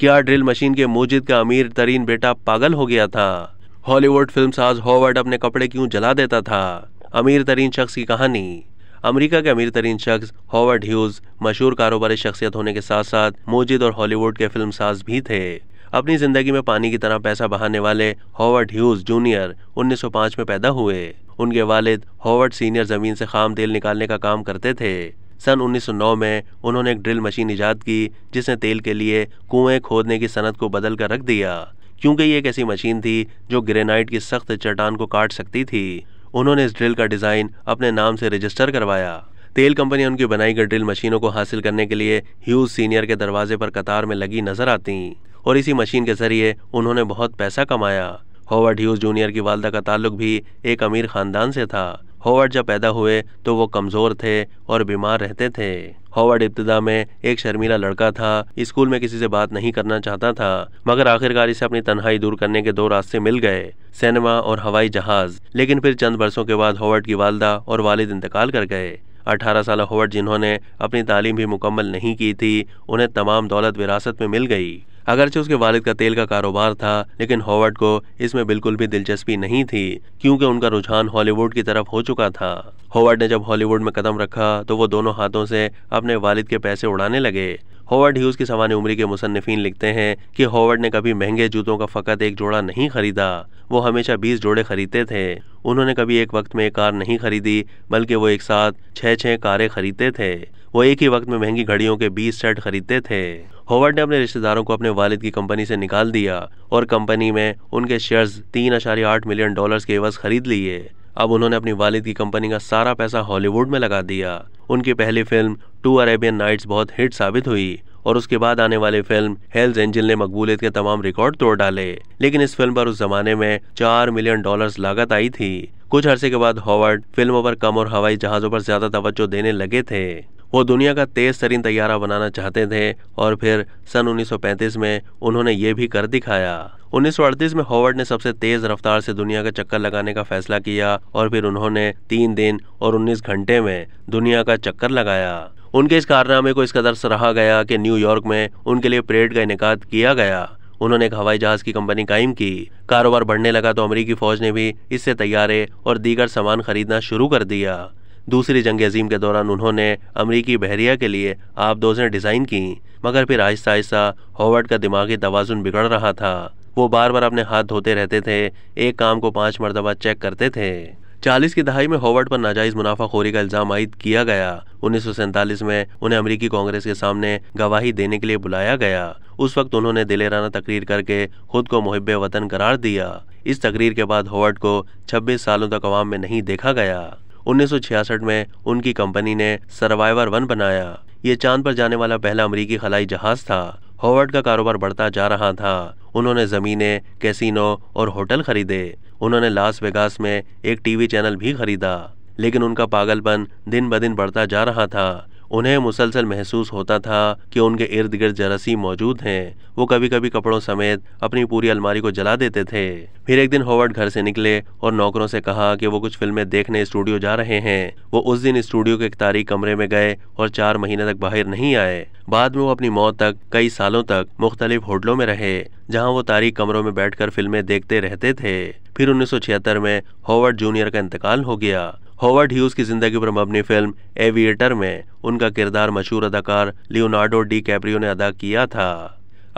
क्या drill machine के मोजिद का अमीर तरीन बेटा पागल हो गया था हॉलीवुड फिल्म साज हॉवर्ड अपने कपड़े क्यों जला देता था अमीर तरीन शख्स की कहानी अमेरिका के अमीर तरीन शख्स हॉवर्ड ह्यूज मशहूर कारोबारी शख्सियत होने के साथ साथ मोजिद और हॉलीवुड के फिल्म साज भी थे अपनी जिंदगी में पानी की तरह पैसा बहाने वाले हॉवर्ड ह्यूज जूनियर 1905 में पैदा हुए उनके वालिद हॉवर्ड सीनियर जमीन से खाम तेल निकालने का काम करते थे सन 1909 में उन्होंने एक ड्रिल मशीन ईजाद की जिसने तेल के लिए कुएं खोदने की सनत को बदल कर रख दिया क्योंकि ये एक ऐसी मशीन थी जो ग्रेनाइट की सख्त चट्टान को काट सकती थी उन्होंने इस ड्रिल का डिज़ाइन अपने नाम से रजिस्टर करवाया तेल कंपनियां उनकी बनाई गई ड्रिल मशीनों को हासिल करने के लिए ह्यूज सीनियर के दरवाजे पर कतार में लगी नजर आती और इसी मशीन के जरिए उन्होंने बहुत पैसा कमाया हॉवर्ड ह्यूज जूनियर की वालदा का ताल्लुक भी एक अमीर खानदान से था हॉवर्ड जब पैदा हुए तो वो कमज़ोर थे और बीमार रहते थे हॉवर्ड इब्तदा में एक शर्मीला लड़का था स्कूल में किसी से बात नहीं करना चाहता था मगर आखिरकार इसे अपनी तनहाई दूर करने के दो रास्ते मिल गए सिनेमा और हवाई जहाज लेकिन फिर चंद बरसों के बाद हॉवर्ड की वालदा और वालिद इंतकाल कर गए 18 साल हॉवर्ड जिन्होंने अपनी तालीम भी मुकम्मल नहीं की थी उन्हें तमाम दौलत विरासत में मिल गई अगरचे उसके वालिद का तेल का कारोबार था लेकिन हॉवर्ड को इसमें बिल्कुल भी दिलचस्पी नहीं थी क्योंकि उनका रुझान हॉलीवुड की तरफ हो चुका था हॉवर्ड ने जब हॉलीवुड में कदम रखा तो वो दोनों हाथों से अपने वालिद के पैसे उड़ाने लगे हॉवर्ड ह्यूज की सामान्य उम्र के मुसनफिन लिखते हैं कि हॉवर्ड ने कभी महंगे जूतों का फ़कत एक जोड़ा नहीं खरीदा वो हमेशा बीस जोड़े खरीदते थे उन्होंने कभी एक वक्त में एक कार नहीं खरीदी बल्कि वो एक साथ छः छह कारें खरीदते थे वो एक ही वक्त में महंगी घड़ियों के बीस सेट खरीदते थे हॉवर्ड ने अपने रिश्तेदारों को अपने वालिद की कंपनी से निकाल दिया और कंपनी में उनके शेयर्स तीन आठ मिलियन डॉलर्स के एवज खरीद लिए अब उन्होंने अपनी वालिद की कंपनी का सारा पैसा हॉलीवुड में लगा दिया उनकी पहली फिल्म टू अरेबियन नाइट्स बहुत हिट साबित हुई और उसके बाद आने वाली फिल्म हेल्स एंजल ने मकबूलियत के तमाम रिकॉर्ड तोड़ डाले लेकिन इस फिल्म पर उस जमाने में चार मिलियन डॉलर्स लागत आई थी कुछ अरसे के बाद हॉवर्ड फिल्मों पर कम और हवाई जहाजों पर ज्यादा तवज्जो देने लगे थे वो दुनिया का तेज तरीन तैयारा बनाना चाहते थे और फिर सन 1935 में उन्होंने ये भी कर दिखाया 1938 में हॉवर्ड ने सबसे तेज रफ्तार से दुनिया का चक्कर लगाने का फैसला किया और फिर उन्होंने तीन दिन और 19 घंटे में दुनिया का चक्कर लगाया उनके इस कारनामे को इस कदर सराहा गया कि न्यूयॉर्क में उनके लिए परेड का इनका किया गया उन्होंने एक हवाई जहाज की कंपनी कायम की कारोबार बढ़ने लगा तो अमरीकी फौज ने भी इससे तैयारे और दीगर सामान खरीदना शुरू कर दिया दूसरी जंग अजीम के दौरान उन्होंने अमरीकी बहरिया के लिए आबदोजें डिज़ाइन की मगर फिर आहिस्ता आहिस्ता हॉवर्ड का दिमागी तोज़ुन बिगड़ रहा था वो बार बार अपने हाथ धोते रहते थे एक काम को पाँच मरतबा चेक करते थे चालीस की दहाई में हॉवर्ड पर नाजायज मुनाफाखोरी का इल्जाम आयद किया गया उन्नीस सौ में उन्हें अमरीकी कांग्रेस के सामने गवाही देने के लिए बुलाया गया उस वक्त उन्होंने दिलेराना तकरीर करके खुद को मुहब वतन करार दिया इस तकरीर के बाद हॉवर्ड को छब्बीस सालों तक अवाम में नहीं देखा गया 1966 में उनकी कंपनी ने सर्वाइवर वन बनाया ये चांद पर जाने वाला पहला अमरीकी खलाई जहाज था हॉवर्ड का कारोबार बढ़ता जा रहा था उन्होंने ज़मीनें कैसीनो और होटल खरीदे उन्होंने लास वेगास में एक टीवी चैनल भी खरीदा लेकिन उनका पागलपन दिन ब दिन बढ़ता जा रहा था उन्हें मुसलसल महसूस होता था कि उनके इर्द गिर्द जरासीम मौजूद हैं वो कभी कभी कपड़ों समेत अपनी पूरी अलमारी को जला देते थे फिर एक दिन होवर्ड घर से निकले और नौकरों से कहा कि वो कुछ फिल्में देखने स्टूडियो जा रहे हैं वो उस दिन स्टूडियो के एक तारीख कमरे में गए और चार महीने तक बाहर नहीं आए बाद में वो अपनी मौत तक कई सालों तक मुख्तलिफ होटलों में रहे जहां वो तारीख कमरों में बैठकर फिल्में देखते रहते थे फिर 1976 में हॉवर्ड जूनियर का इंतकाल हो गया हॉवर्ड ह्यूज की जिंदगी पर मबनी फिल्म एविएटर में उनका किरदार मशहूर अदाकार लियोनार्डो डी कैप्रियो ने अदा किया था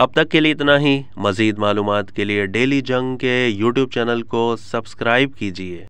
अब तक के लिए इतना ही मजीद मालूम के लिए डेली जंग के यूट्यूब चैनल को सब्सक्राइब कीजिए